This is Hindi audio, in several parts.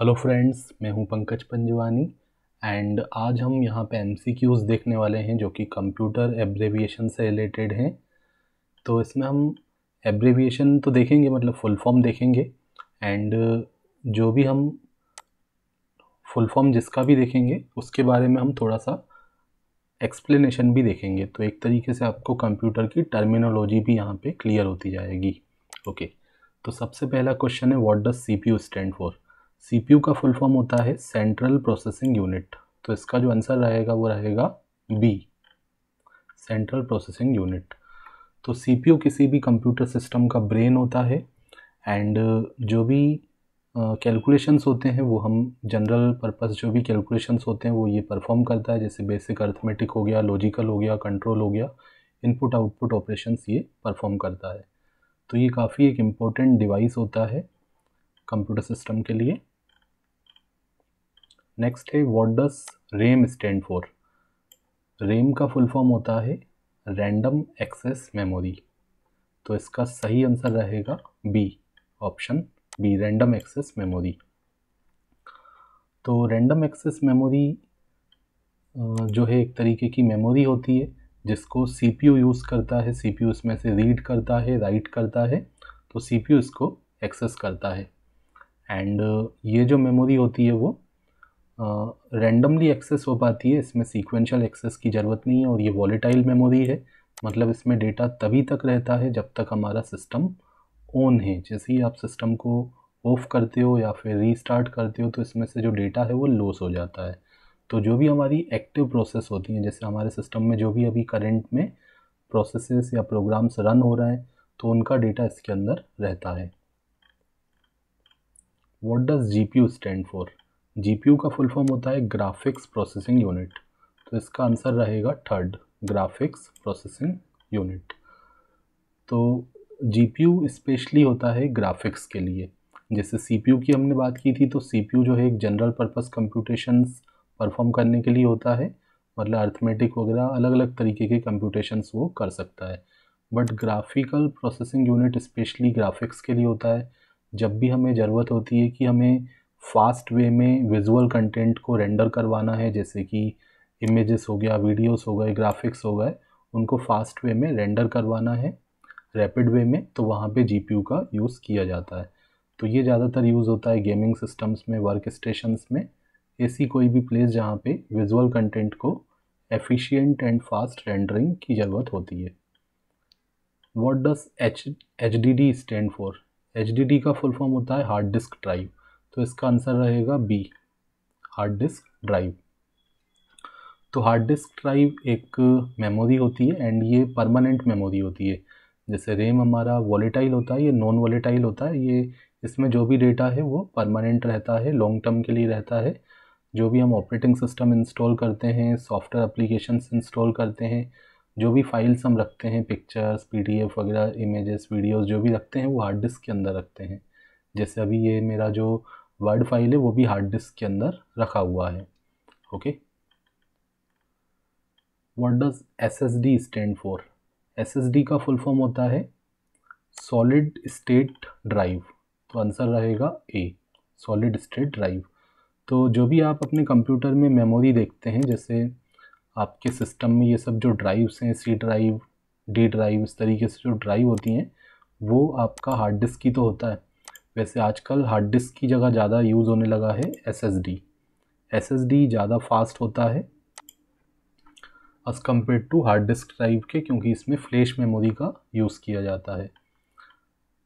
हेलो फ्रेंड्स मैं हूं पंकज पंजवानी एंड आज हम यहां पे एम देखने वाले हैं जो कि कंप्यूटर एब्रेविएशन से रिलेटेड हैं तो इसमें हम एब्रेविएशन तो देखेंगे मतलब फुल फॉर्म देखेंगे एंड जो भी हम फुल फॉर्म जिसका भी देखेंगे उसके बारे में हम थोड़ा सा एक्सप्लेनेशन भी देखेंगे तो एक तरीके से आपको कंप्यूटर की टर्मिनोलॉजी भी यहाँ पे क्लियर होती जाएगी ओके okay. तो सबसे पहला क्वेश्चन है what does CPU stand for CPU का फुल फॉर्म होता है सेंट्रल प्रोसेसिंग यूनिट तो इसका जो आंसर रहेगा वो रहेगा बी सेंट्रल प्रोसेसिंग यूनिट तो सीपीयू किसी भी कंप्यूटर सिस्टम का ब्रेन होता है एंड जो भी कैलकुलेशंस uh, होते हैं वो हम जनरल पर्पस जो भी कैलकुलेशंस होते हैं वो ये परफॉर्म करता है जैसे बेसिक अर्थमेटिक हो गया लॉजिकल हो गया कंट्रोल हो गया इनपुट आउटपुट ऑपरेशंस ये परफॉर्म करता है तो ये काफ़ी एक इम्पोर्टेंट डिवाइस होता है कंप्यूटर सिस्टम के लिए नेक्स्ट है what does RAM stand for RAM का फुल फॉर्म होता है रैंडम एक्सेस मेमोरी तो इसका सही आंसर रहेगा B option B random access memory तो रैंडम एक्सेस मेमोरी जो है एक तरीके की मेमोरी होती है जिसको सीपीयू यूज़ करता है सीपीयू इसमें से रीड करता है राइट करता है तो सीपीयू इसको एक्सेस करता है एंड ये जो मेमोरी होती है वो रैंडमली एक्सेस हो पाती है इसमें सीक्वेंशियल एक्सेस की ज़रूरत नहीं है और ये वॉलेटाइल मेमोरी है मतलब इसमें डेटा तभी तक रहता है जब तक हमारा सिस्टम ऑन है जैसे ही आप सिस्टम को ऑफ करते हो या फिर रीस्टार्ट करते हो तो इसमें से जो डेटा है वो लॉस हो जाता है तो जो भी हमारी एक्टिव प्रोसेस होती हैं जैसे हमारे सिस्टम में जो भी अभी करेंट में प्रोसेस या प्रोग्राम्स रन हो रहे हैं तो उनका डेटा इसके अंदर रहता है what does G P U stand for GPU का फुल फॉर्म होता है ग्राफिक्स प्रोसेसिंग यूनिट तो इसका आंसर रहेगा थर्ड ग्राफिक्स प्रोसेसिंग यूनिट तो जीपीयू स्पेशली होता है ग्राफिक्स के लिए जैसे सीपीयू की हमने बात की थी तो सीपीयू जो है एक जनरल पर्पस कंप्यूटेशंस परफॉर्म करने के लिए होता है मतलब अर्थमेटिक वगैरह अलग अलग तरीके के कंप्यूटेशंस वो कर सकता है but graphical processing unit specially graphics के लिए होता है जब भी हमें ज़रूरत होती है कि हमें फास्ट वे में विजुअल कंटेंट को रेंडर करवाना है जैसे कि इमेजेस हो गया वीडियोस हो गए ग्राफिक्स हो गए उनको फास्ट वे में रेंडर करवाना है रैपिड वे में तो वहाँ पे जीपीयू का यूज़ किया जाता है तो ये ज़्यादातर यूज़ होता है गेमिंग सिस्टम्स में वर्क स्टेशंस में ऐसी कोई भी प्लेस जहाँ पे विजुअल कंटेंट को एफिशिएंट एंड फास्ट रेंडरिंग की ज़रूरत होती है what does H H D D stand for H D D का फुल फॉर्म होता है हार्ड डिस्क ड्राइव तो इसका आंसर रहेगा बी हार्ड डिस्क ड्राइव तो हार्ड डिस्क ड्राइव एक मेमोरी होती है एंड ये परमानेंट मेमोरी होती है जैसे रेम हमारा वॉलेटाइल होता है ये नॉन वॉलेटाइल होता है ये इसमें जो भी डेटा है वो परमानेंट रहता है लॉन्ग टर्म के लिए रहता है जो भी हम ऑपरेटिंग सिस्टम इंस्टॉल करते हैं सॉफ्टवेयर अप्लीकेशन इंस्टॉल करते हैं जो भी फाइल्स हम रखते हैं पिक्चर्स पी वगैरह इमेजेस वीडियोज़ जो भी रखते हैं वो हार्ड डिस्क के अंदर रखते हैं जैसे अभी ये मेरा जो वर्ड फाइल है वो भी हार्ड डिस्क के अंदर रखा हुआ है okay what does S S D stand for S S D का फुल फॉर्म होता है सॉलिड स्टेट ड्राइव तो आंसर रहेगा ए सॉलिड स्टेट ड्राइव तो जो भी आप अपने कंप्यूटर में मेमोरी देखते हैं जैसे आपके सिस्टम में ये सब जो ड्राइव्स हैं सी ड्राइव डी ड्राइव इस तरीके से जो ड्राइव होती हैं वो आपका हार्ड डिस्क ही तो होता है वैसे आजकल हार्ड डिस्क की जगह ज़्यादा यूज़ होने लगा है S S D S S D ज़्यादा फास्ट होता है as compare to hard disk drive के क्योंकि इसमें फ्लैश मेमोरी का यूज़ किया जाता है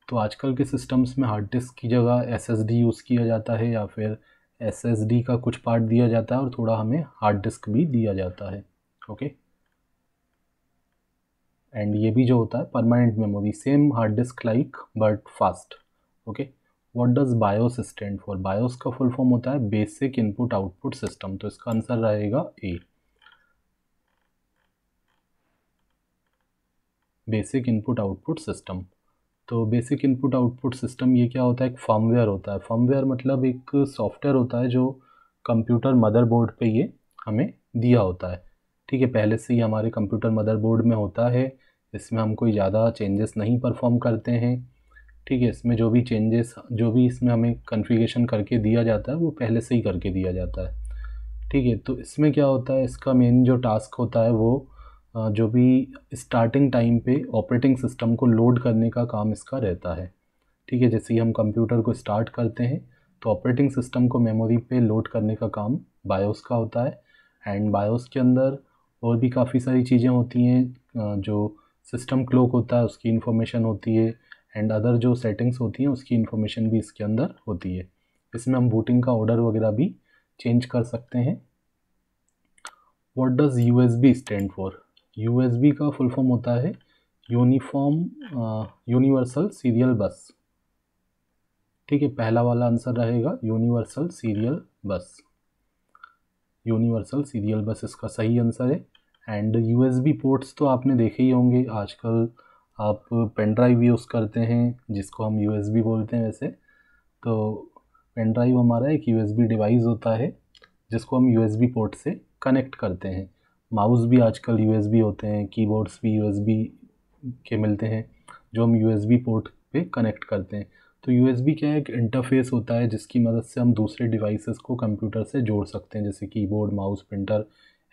तो आजकल के सिस्टम्स में हार्ड डिस्क की जगह एस एस डी यूज़ किया जाता है या फिर एस एस डी का कुछ पार्ट दिया जाता है और थोड़ा हमें हार्ड डिस्क भी दिया जाता है ओके एंड ये भी जो होता है permanent memory same hard disk like but fast okay what does BIOS stand for BIOS का फुल फॉर्म होता है बेसिक इनपुट आउटपुट सिस्टम तो इसका आंसर रहेगा A basic input output system तो बेसिक इनपुट आउटपुट सिस्टम ये क्या होता है एक फर्मवेयर होता है फर्मवेयर मतलब एक सॉफ्टवेयर होता है जो कंप्यूटर मदरबोर्ड पे ये हमें दिया होता है ठीक है पहले से ही हमारे कंप्यूटर मदरबोर्ड में होता है इसमें हम कोई ज़्यादा चेंजेस नहीं परफॉर्म करते हैं ठीक है इसमें जो भी चेंजेस जो भी इसमें हमें कन्फिगेशन करके दिया जाता है वो पहले से ही करके दिया जाता है ठीक है तो इसमें क्या होता है इसका मेन जो टास्क होता है वो जो भी स्टार्टिंग टाइम पे ऑपरेटिंग सिस्टम को लोड करने का काम इसका रहता है ठीक है जैसे ही हम कंप्यूटर को स्टार्ट करते हैं तो ऑपरेटिंग सिस्टम को मेमोरी पे लोड करने का काम बायोस का होता है एंड बायोस के अंदर और भी काफ़ी सारी चीज़ें होती हैं जो सिस्टम क्लोक होता है उसकी इन्फॉर्मेशन होती है एंड अदर जो सेटिंग्स होती हैं उसकी इन्फॉर्मेशन भी इसके अंदर होती है इसमें हम बूटिंग का ऑर्डर वगैरह भी चेंज कर सकते हैं what does U S B stand for U S B का फुल फॉर्म होता है यूनिफॉर्म यूनिवर्सल सीरियल बस ठीक है पहला वाला आंसर रहेगा universal serial bus universal serial bus इसका सही आंसर है and U S B ports तो आपने देखे ही होंगे आजकल आप पेन ड्राइव यूज़ करते हैं जिसको हम यू बोलते हैं वैसे तो पेन ड्राइव हमारा एक यू डिवाइस होता है जिसको हम यू पोर्ट से कनेक्ट करते हैं माउस भी आजकल यू होते हैं कीबोर्ड्स भी यू के मिलते हैं जो हम यू पोर्ट पे कनेक्ट करते हैं तो यू क्या है एक इंटरफेस होता है जिसकी मदद से हम दूसरे डिवाइसेस को कंप्यूटर से जोड़ सकते हैं जैसे keyboard mouse printer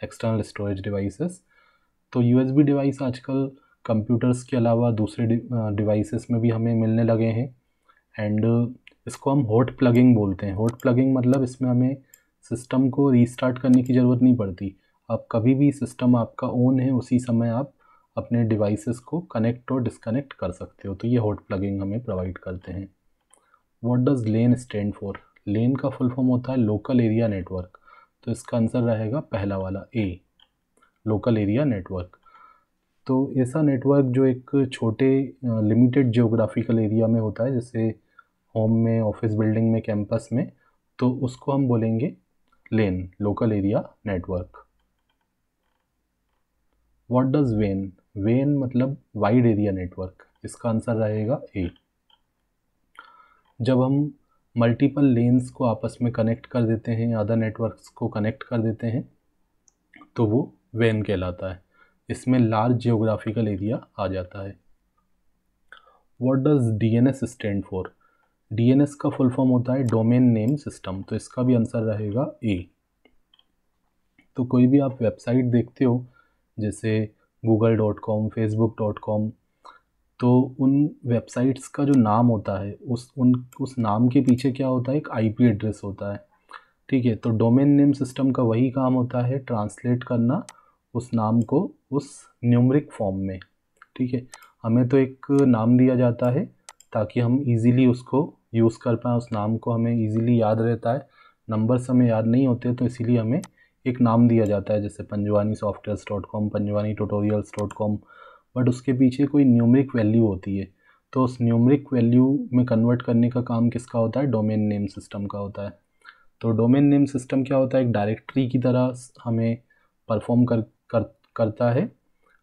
external storage devices तो यू डिवाइस आजकल कंप्यूटर्स के अलावा दूसरे डिवाइसेस में भी हमें मिलने लगे हैं एंड इसको हम हॉट प्लगिंग बोलते हैं हॉट प्लगिंग मतलब इसमें हमें सिस्टम को रीस्टार्ट करने की ज़रूरत नहीं पड़ती आप कभी भी सिस्टम आपका ओन है उसी समय आप अपने डिवाइसेस को कनेक्ट और डिसकनेक्ट कर सकते हो तो ये हॉट प्लगिंग हमें प्रोवाइड करते हैं what does LAN stand for LAN का फुल फॉर्म होता है लोकल एरिया नेटवर्क तो इसका आंसर रहेगा पहला वाला ए लोकल एरिया नेटवर्क तो ऐसा नेटवर्क जो एक छोटे लिमिटेड जियोग्राफिकल एरिया में होता है जैसे होम में ऑफिस बिल्डिंग में कैंपस में तो उसको हम बोलेंगे लेन local area network what does when when मतलब वाइड एरिया नेटवर्क इसका आंसर रहेगा ए जब हम मल्टीपल लेन्स को आपस में कनेक्ट कर देते हैं अदर नेटवर्क्स को कनेक्ट कर देते हैं तो वो वेन कहलाता है इसमें लार्ज जियोग्राफिकल एरिया आ जाता है what does D N S stand for D N S का फुल फॉर्म होता है डोमेन नेम सिस्टम तो इसका भी आंसर रहेगा ए तो कोई भी आप वेबसाइट देखते हो जैसे Google dot com Facebook dot com तो उन वेबसाइट्स का जो नाम होता है उस उन उस नाम के पीछे क्या होता है एक आईपी एड्रेस होता है ठीक है तो डोमेन नेम सिस्टम का वही काम होता है ट्रांसलेट करना उस नाम को उस न्यूमरिक फॉर्म में ठीक है हमें तो एक नाम दिया जाता है ताकि हम इजीली उसको यूज़ कर पाएँ उस नाम को हमें इजीली याद रहता है नंबर्स हमें याद नहीं होते तो इसीलिए हमें एक नाम दिया जाता है जैसे Panjwani softwares dot com Panjwani tutorials dot com but उसके पीछे कोई न्यूमरिक वैल्यू होती है तो उस न्यूमरिक वैल्यू में कन्वर्ट करने का काम किसका होता है डोमेन नेम सिस्टम का होता है तो डोमेन नेम सिस्टम क्या होता है एक डायरेक्ट्री की तरह हमें परफॉर्म कर करता है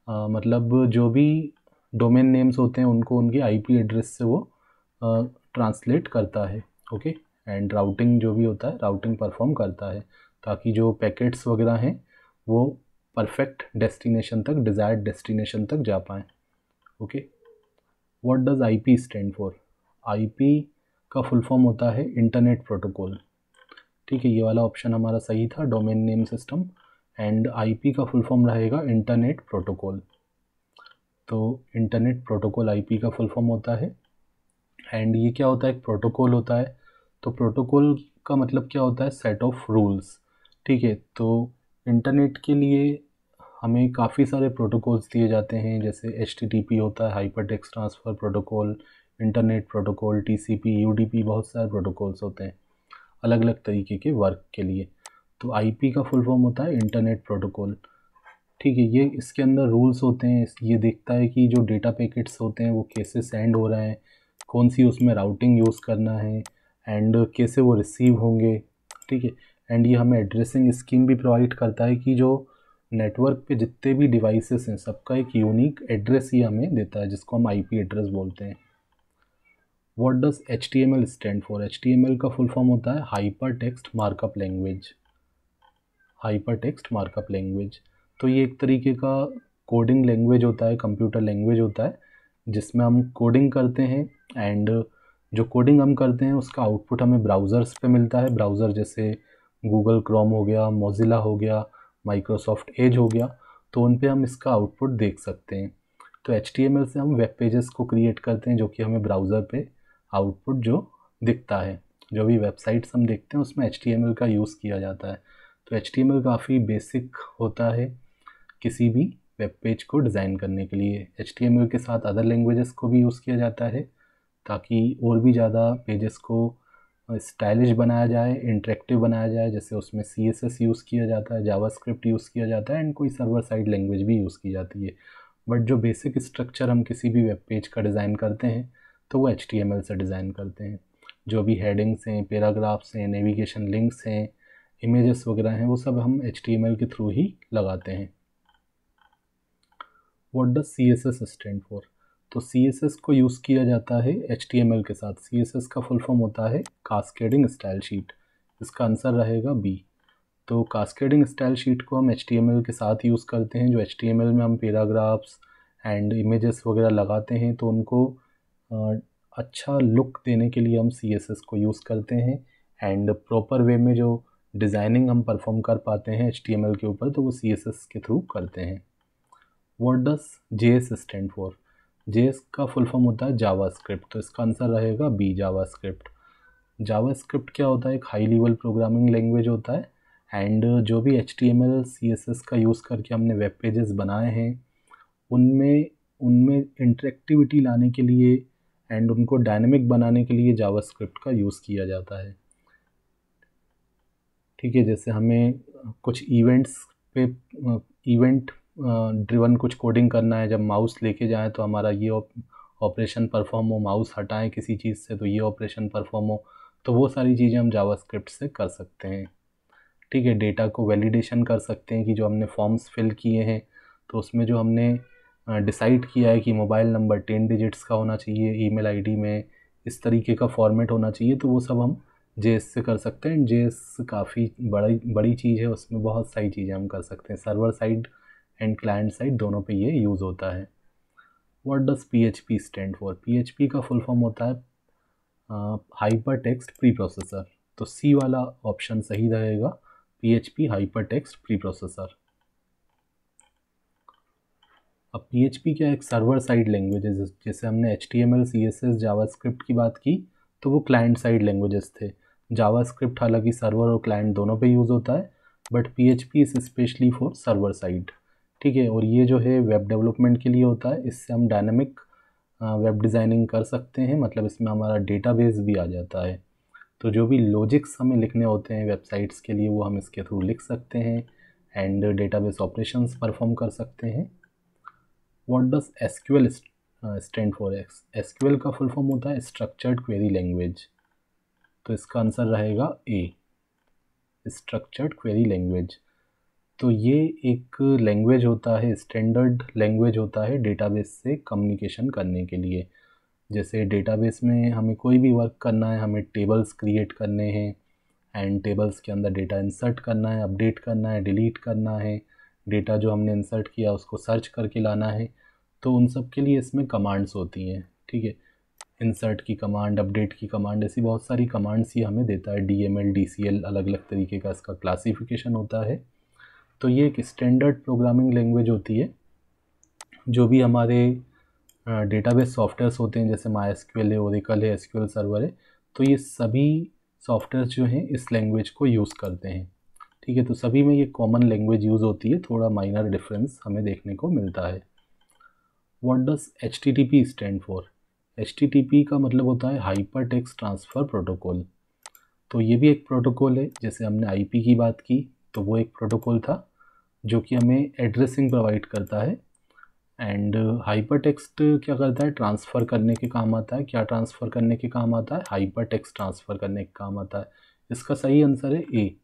आ, मतलब जो भी डोमेन नेम्स होते हैं उनको उनके आईपी एड्रेस से वो ट्रांसलेट करता है ओके एंड राउटिंग जो भी होता है राउटिंग परफॉर्म करता है ताकि जो पैकेट्स वगैरह हैं वो परफेक्ट डेस्टिनेशन तक डिज़ायर्ड डेस्टिनेशन तक जा पाएँ okay what does IP stand for IP का फुल फॉर्म होता है इंटरनेट प्रोटोकॉल ठीक है ये वाला ऑप्शन हमारा सही था domain name system and IP का फुल फॉर्म रहेगा इंटरनेट प्रोटोकॉल तो इंटरनेट प्रोटोकॉल आईपी का फुल फॉर्म होता है एंड ये क्या होता है एक प्रोटोकॉल होता है तो प्रोटोकॉल का मतलब क्या होता है सेट ऑफ रूल्स ठीक है तो इंटरनेट के लिए हमें काफ़ी सारे प्रोटोकॉल्स दिए जाते हैं जैसे एच होता है hyper text transfer protocol internet protocol T C बहुत सारे प्रोटोकॉल्स होते हैं अलग अलग तरीके के वर्क के लिए तो आईपी का फुल फॉर्म होता है इंटरनेट प्रोटोकॉल ठीक है ये इसके अंदर रूल्स होते हैं ये देखता है कि जो डेटा पैकेट्स होते हैं वो कैसे सेंड हो रहे हैं कौन सी उसमें राउटिंग यूज़ करना है एंड कैसे वो रिसीव होंगे ठीक है एंड ये हमें एड्रेसिंग स्कीम भी प्रोवाइड करता है कि जो नेटवर्क पे जितने भी डिवाइसेस हैं सबका एक यूनिक एड्रेस ही हमें देता है जिसको हम आईपी एड्रेस बोलते हैं what does H T M L stand for H T M L का फुल फॉर्म होता है hyper text markup language hyper text markup language तो ये एक तरीके का कोडिंग लैंग्वेज होता है कंप्यूटर लैंग्वेज होता है जिसमें हम कोडिंग करते हैं एंड जो कोडिंग हम करते हैं उसका आउटपुट हमें ब्राउज़र्स पे मिलता है ब्राउज़र जैसे गूगल क्रोम हो गया मोजिला हो गया माइक्रोसॉफ्ट एज हो गया तो उन पर हम इसका आउटपुट देख सकते हैं तो एच से हम वेब पेजेस को क्रिएट करते हैं जो कि हमें ब्राउज़र पे आउटपुट जो दिखता है जो भी वेबसाइट्स हम देखते हैं उसमें एच का यूज़ किया जाता है तो एच काफ़ी बेसिक होता है किसी भी वेब पेज को डिज़ाइन करने के लिए एच के साथ अदर लैंग्वेजेस को भी यूज़ किया जाता है ताकि और भी ज़्यादा पेजेस को स्टाइलिश बनाया जाए इंटरेक्टिव बनाया जाए जैसे उसमें सी एस एस यूज़ किया जाता है जावा स्क्रिप्ट यूज़ किया जाता है एंड कोई सर्वर साइड लैंग्वेज भी यूज़ की जाती है बट जो बेसिक स्ट्रक्चर हम किसी भी वेब पेज का डिज़ाइन करते हैं तो वो एच से डिज़ाइन करते हैं जो भी हेडिंग्स हैं पैराग्राफ्स हैं नेविगेशन लिंक्स हैं इमेजेस वगैरह हैं वो सब हम एच के थ्रू ही लगाते हैं what does C S S stand for तो सी एस एस को यूज़ किया जाता है एच के साथ सी एस एस का फुल फॉर्म होता है कास्केडिंग स्टाइल शीट इसका आंसर रहेगा बी तो कास्केडिंग स्टाइल शीट को हम एच के साथ यूज़ करते हैं जो एच में हम पैराग्राफ्स एंड इमेजेस वगैरह लगाते हैं तो उनको अच्छा लुक देने के लिए हम सी को यूज़ करते हैं एंड प्रॉपर वे में जो डिज़ाइनिंग हम परफॉर्म कर पाते हैं एच के ऊपर तो वो सी के थ्रू करते हैं what does J S stand for J S का फुल फॉर्म होता है जावा स्क्रिप्ट तो इसका आंसर रहेगा B JavaScript JavaScript क्या होता है एक हाई लेवल प्रोग्रामिंग लैंग्वेज होता है एंड जो भी H T M L C S S का यूज़ करके हमने वेब पेजेस बनाए हैं उनमें उनमें इंटरेक्टिविटी लाने के लिए एंड उनको डायनेमिक बनाने के लिए जावा स्क्रिप्ट का यूज़ किया जाता है ठीक है जैसे हमें कुछ इवेंट्स पे इवेंट ड्रिवन कुछ कोडिंग करना है जब माउस लेके जाएं तो हमारा ये ऑपरेशन परफॉर्म हो माउस हटाएं किसी चीज़ से तो ये ऑपरेशन परफॉर्म हो तो वो सारी चीज़ें हम जावास्क्रिप्ट से कर सकते हैं ठीक है डेटा को वैलिडेशन कर सकते हैं कि जो हमने फॉर्म्स फिल किए हैं तो उसमें जो हमने डिसाइड किया है कि मोबाइल नंबर टेन डिजिट्स का होना चाहिए ईमेल आईडी में इस तरीके का फॉर्मेट होना चाहिए तो वो सब हम जे से कर सकते हैं जे काफ़ी बड़ी बड़ी चीज़ है उसमें बहुत सारी चीज़ें हम कर सकते हैं server side and client side दोनों पे ये यूज़ होता है what does P H P stand for P H P का फुल फॉर्म होता है हाइपर टेक्स्ट प्री प्रोसेसर तो सी वाला ऑप्शन सही रहेगा P H P hyper text pre processor अब पी एच पी क्या एक सर्वर साइड लैंग्वेजेस जैसे हमने H T M L C S S JavaScript की बात की तो वो क्लाइंट साइड लैंग्वेजेस थे जावास्क्रिप्ट हालांकि सर्वर और क्लाइंट दोनों पे यूज़ होता है but P H P is specially for server side ठीक है और ये जो है वेब डेवलपमेंट के लिए होता है इससे हम डायनामिक वेब डिज़ाइनिंग कर सकते हैं मतलब इसमें हमारा बेस भी आ जाता है तो जो भी लॉजिक्स हमें लिखने होते हैं वेबसाइट्स के लिए वो हम इसके थ्रू लिख सकते हैं एंड डेटाबेस ऑपरेशंस परफॉर्म कर सकते हैं what does SQL stand for एक्स एसक्यूएल का फुल फॉर्म होता है स्ट्रक्चर्ड क्वेरी लैंग्वेज तो इसका आंसर रहेगा ए स्ट्रक्चर्ड क्वेरी लैंग्वेज तो ये एक लैंग्वेज होता है स्टैंडर्ड लैंग्वेज होता है डेटाबेस से कम्युनिकेशन करने के लिए जैसे डेटाबेस में हमें कोई भी वर्क करना है हमें टेबल्स क्रिएट करने हैं एंड टेबल्स के अंदर डेटा इंसर्ट करना है अपडेट करना है डिलीट करना है डेटा जो हमने इंसर्ट किया उसको सर्च करके लाना है तो उन सब के लिए इसमें कमांड्स होती हैं ठीक है इंसर्ट की कमांड अपडेट की कमांड ऐसी बहुत सारी कमांड्स ये हमें देता है D M L D C L अलग अलग तरीके का इसका क्लासिफिकेशन होता है तो ये एक स्टैंडर्ड प्रोग्रामिंग लैंग्वेज होती है जो भी हमारे डेटाबेस सॉफ्टवेयर्स होते हैं जैसे माई एस है ओरिकल है एस सर्वर है तो ये सभी सॉफ्टवेयर्स जो हैं इस लैंग्वेज को यूज़ करते हैं ठीक है तो सभी में ये कॉमन लैंग्वेज यूज़ होती है थोड़ा माइनर डिफरेंस हमें देखने को मिलता है what does H T T P stand for H का मतलब होता है हाइपर टेक्स ट्रांसफ़र प्रोटोकॉल तो ये भी एक प्रोटोकॉल है जैसे हमने आई की बात की तो वो एक प्रोटोकॉल था जो कि हमें एड्रेसिंग प्रोवाइड करता है एंड हाइपर टेक्स्ट क्या करता है ट्रांसफ़र करने के काम आता है क्या ट्रांसफ़र करने के काम आता है हाइपर टेक्स्ट ट्रांसफ़र करने के काम आता है इसका सही आंसर है A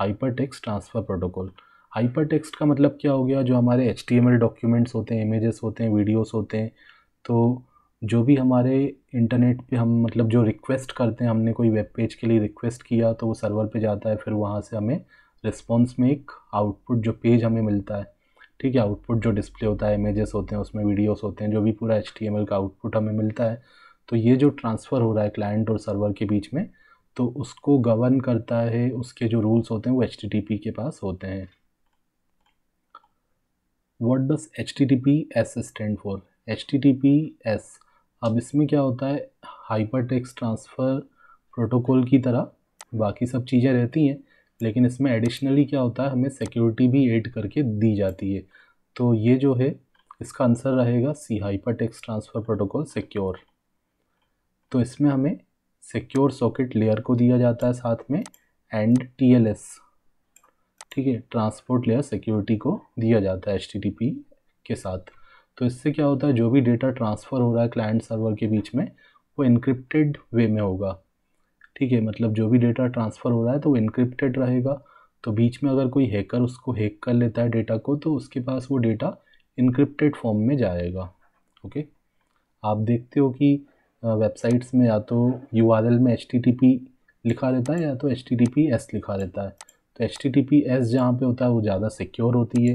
hyper text transfer protocol hyper text का मतलब क्या हो गया जो हमारे एच डॉक्यूमेंट्स होते हैं इमेजेस होते हैं वीडियोस होते हैं तो जो भी हमारे इंटरनेट पे हम मतलब जो रिक्वेस्ट करते हैं हमने कोई वेब पेज के लिए रिक्वेस्ट किया तो वो सर्वर पे जाता है फिर वहाँ से हमें रिस्पॉन्स में एक आउटपुट जो पेज हमें मिलता है ठीक है आउटपुट जो डिस्प्ले होता है इमेजेस होते हैं उसमें वीडियोस होते हैं जो भी पूरा एच का आउटपुट हमें मिलता है तो ये जो ट्रांसफ़र हो रहा है क्लाइंट और सर्वर के बीच में तो उसको गवर्न करता है उसके जो रूल्स होते हैं वो एच के पास होते हैं what does H T T P S stand for H T T P S अब इसमें क्या होता है हाइपर टेक्स ट्रांसफ़र प्रोटोकॉल की तरह बाकी सब चीज़ें रहती हैं लेकिन इसमें एडिशनली क्या होता है हमें सिक्योरिटी भी ऐड करके दी जाती है तो ये जो है इसका आंसर रहेगा C hyper text transfer protocol secure तो इसमें हमें सिक्योर सॉकेट लेयर को दिया जाता है साथ में एंड टी एल एस ठीक है ट्रांसपोर्ट लेयर सिक्योरिटी को दिया जाता है एच टी टी पी के साथ तो इससे क्या होता है जो भी डेटा ट्रांसफ़र हो रहा है क्लाइंट सर्वर के बीच में वो इनक्रिप्टेड वे में होगा ठीक है मतलब जो भी डेटा ट्रांसफ़र हो रहा है तो वो इनक्रिप्टेड रहेगा तो बीच में अगर कोई हैकर उसको हैक कर लेता है डेटा को तो उसके पास वो डेटा इनक्रिप्टेड फॉर्म में जाएगा ओके आप देखते हो कि वेबसाइट्स में या तो यू में एच लिखा रहता है या तो एच एस लिखा रहता है तो H T T P S जहाँ पर होता है वो ज़्यादा सिक्योर होती है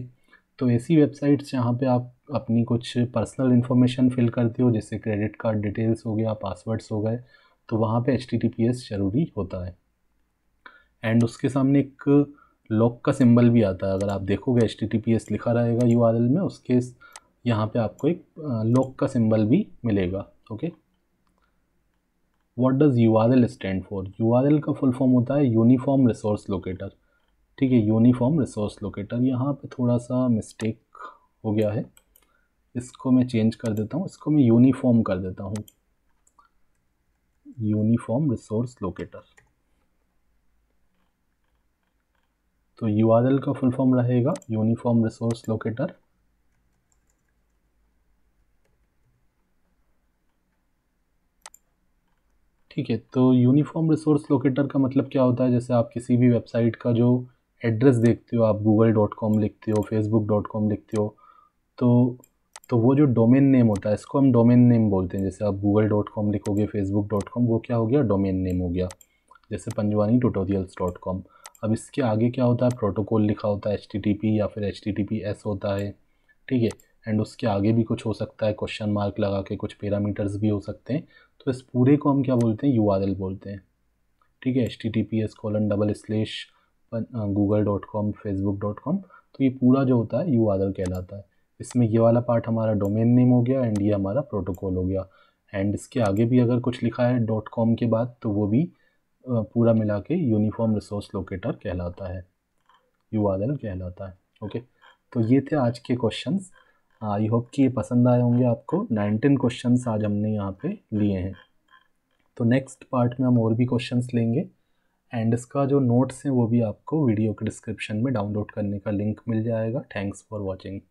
तो ऐसी वेबसाइट्स जहाँ पे आप अपनी कुछ पर्सनल इन्फॉर्मेशन फिल करते हो जैसे क्रेडिट कार्ड डिटेल्स हो गया पासवर्ड्स हो गए तो वहाँ पे एच ज़रूरी होता है एंड उसके सामने एक लॉक का सिंबल भी आता है अगर आप देखोगे एच लिखा रहेगा यू में उसके यहाँ पे आपको एक लॉक का सिंबल भी मिलेगा okay what does U R L stand for U R L का फुल फॉर्म होता है यूनिफॉर्म रिसोर्स लोकेटर ठीक है यूनिफॉर्म रिसोर्स लोकेटर यहाँ पे थोड़ा सा मिस्टेक हो गया है इसको मैं चेंज कर देता हूँ इसको मैं यूनिफॉर्म कर देता हूँ यूनिफॉर्म रिसोर्स लोकेटर तो यू का फुल फॉर्म रहेगा यूनिफॉर्म रिसोर्स लोकेटर ठीक है तो यूनिफॉर्म रिसोर्स लोकेटर का मतलब क्या होता है जैसे आप किसी भी वेबसाइट का जो एड्रेस देखते हो आप गूगल डॉट कॉम लिखते हो फेसबुक डॉट कॉम लिखते हो तो तो वो जो डोमेन नेम होता है इसको हम डोमेन नेम बोलते हैं जैसे आप गूगल डॉट कॉम लिखोगे फेसबुक डॉट कॉम वो क्या हो गया डोमेन नेम हो गया जैसे पंजवानी ट्यूटोरियल्स डॉट कॉम अब इसके आगे क्या होता है प्रोटोकॉल लिखा होता है एच टी टी पी या फिर H T T P S होता है ठीक है एंड उसके आगे भी कुछ हो सकता है क्वेश्चन मार्क लगा के कुछ पैरामीटर्स भी हो सकते हैं तो इस पूरे को हम क्या बोलते हैं यू आर एल बोलते हैं ठीक है H T T P S colon double slash Google dot com Facebook dot com तो ये पूरा जो होता है यू आदर कहलाता है इसमें ये वाला पार्ट हमारा डोमेन नेम हो गया एंड ये हमारा प्रोटोकॉल हो गया एंड इसके आगे भी अगर कुछ लिखा है डॉट कॉम के बाद तो वो भी पूरा मिला के यूनिफॉर्म रिसोर्स लोकेटर कहलाता है यू आदल कहलाता है ओके तो ये थे आज के क्वेश्चन आई होप कि ये पसंद आए होंगे आपको नाइनटीन क्वेश्चन आज हमने यहाँ पे लिए हैं तो नेक्स्ट पार्ट में हम और भी क्वेश्चंस लेंगे एंड इसका जो नोट्स हैं वो भी आपको वीडियो के डिस्क्रिप्शन में डाउनलोड करने का लिंक मिल जाएगा थैंक्स फॉर वॉचिंग